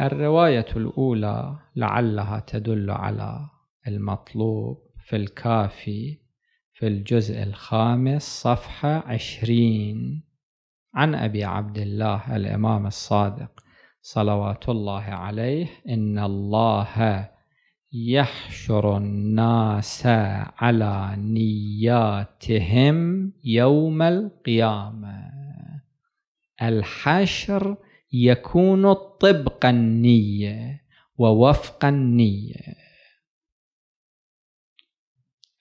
الرواية الأولى لعلها تدل على المطلوب في الكافي في الجزء الخامس صفحة عشرين عن أبي عبد الله الإمام الصادق صلوات الله عليه إن الله يحشر الناس على نياتهم يوم القيامة الحشر يكون طبق النية ووفق النية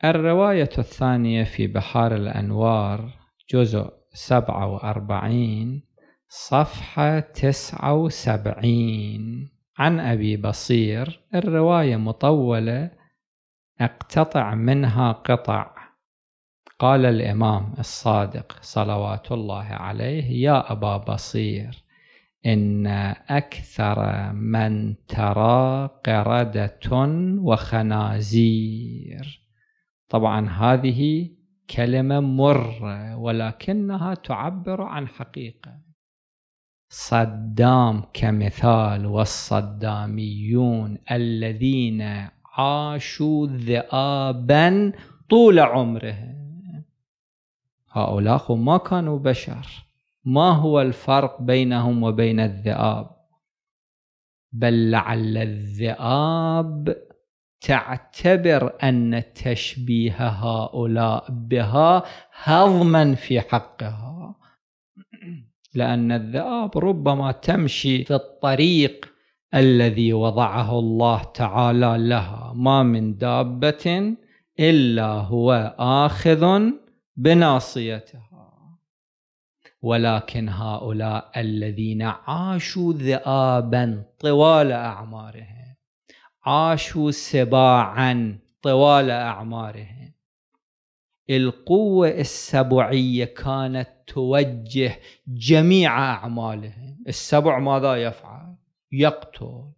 الرواية الثانية في بحار الأنوار جزء سبعة وأربعين صفحة تسعة وسبعين عن أبي بصير الرواية مطولة اقتطع منها قطع قال الإمام الصادق صلوات الله عليه يا أبا بصير إن أكثر من ترى قردة وخنازير طبعا هذه كلمة مرة ولكنها تعبر عن حقيقة صدام كمثال والصداميون الذين عاشوا ذئابا طول عمرهم هؤلاء ما كانوا بشر ما هو الفرق بينهم وبين الذئاب بل لعل الذئاب تعتبر أن تشبيه هؤلاء بها هضما في حقها لأن الذئاب ربما تمشي في الطريق الذي وضعه الله تعالى لها ما من دابة إلا هو آخذ بناصيتها ولكن هؤلاء الذين عاشوا ذئابا طوال أعمارهم عاشوا سباعا طوال أعمارهم القوة السبعية كانت توجه جميع أعمالهم السبع ماذا يفعل؟ يقتل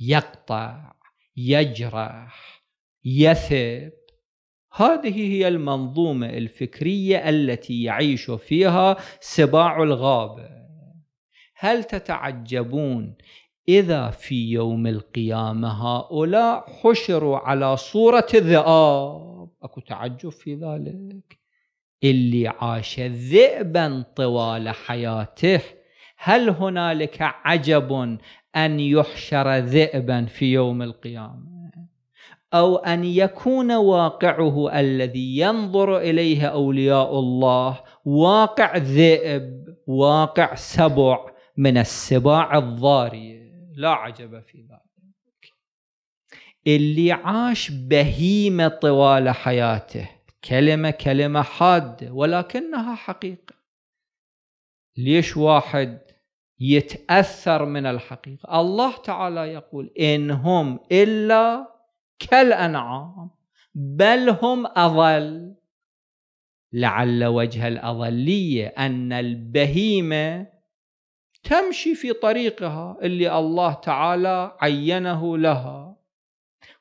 يقطع يجرح يثب هذه هي المنظومة الفكرية التي يعيش فيها سباع الغابة هل تتعجبون إذا في يوم القيامة هؤلاء حشروا على صورة الذئاب أكو تعجب في ذلك اللي عاش ذئبا طوال حياته هل هنالك عجب أن يحشر ذئبا في يوم القيامة أو أن يكون واقعه الذي ينظر إليه أولياء الله واقع ذئب واقع سبع من السباع الضارية لا عجب في ذلك اللي عاش بهيمة طوال حياته كلمة كلمة حادة ولكنها حقيقة ليش واحد يتأثر من الحقيقة الله تعالى يقول إنهم إلا كالأنعام بل هم أضل لعل وجه الأضلية أن البهيمة تمشي في طريقها اللي الله تعالى عينه لها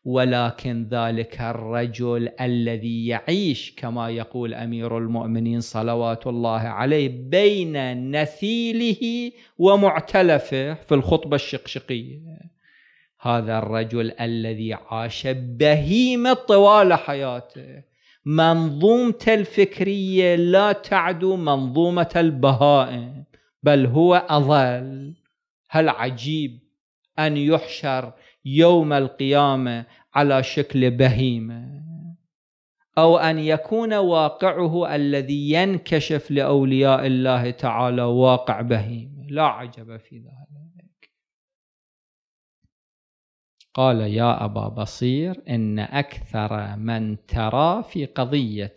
ولكن ذلك الرجل الذي يعيش كما يقول امير المؤمنين صلوات الله عليه بين نثيله ومعتلفه في الخطبه الشقشقيه هذا الرجل الذي عاش بهيمة طوال حياته منظومته الفكرية لا تعدو منظومة البهائم بل هو أضل هل عجيب أن يحشر يوم القيامة على شكل بهيمة أو أن يكون واقعه الذي ينكشف لأولياء الله تعالى واقع بهيمة لا عجب في ذلك قال يا أبا بصير إن أكثر من ترى في قضية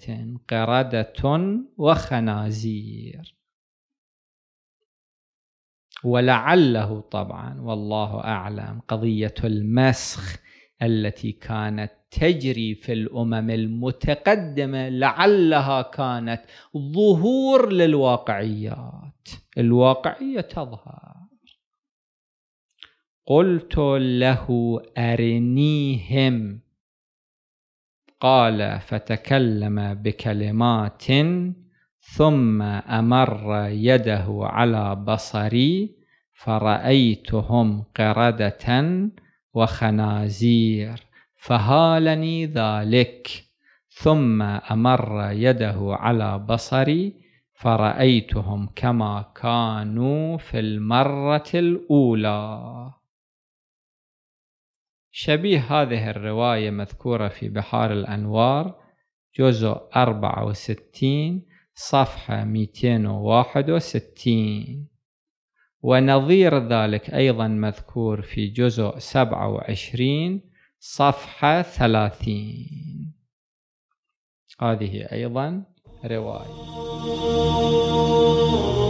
قردة وخنازير ولعله طبعا والله أعلم قضية المسخ التي كانت تجري في الأمم المتقدمة لعلها كانت ظهور للواقعيات الواقعية تظهر قلت له أرنيهم قال فتكلم بكلمات ثم أمر يده على بصري فرأيتهم قردة وخنازير فهالني ذلك ثم أمر يده على بصري فرأيتهم كما كانوا في المرة الأولى شبيه هذه الرواية مذكورة في بحار الأنوار جزء 64 صفحة 261 ونظير ذلك أيضا مذكور في جزء 27 صفحة 30 هذه أيضا رواية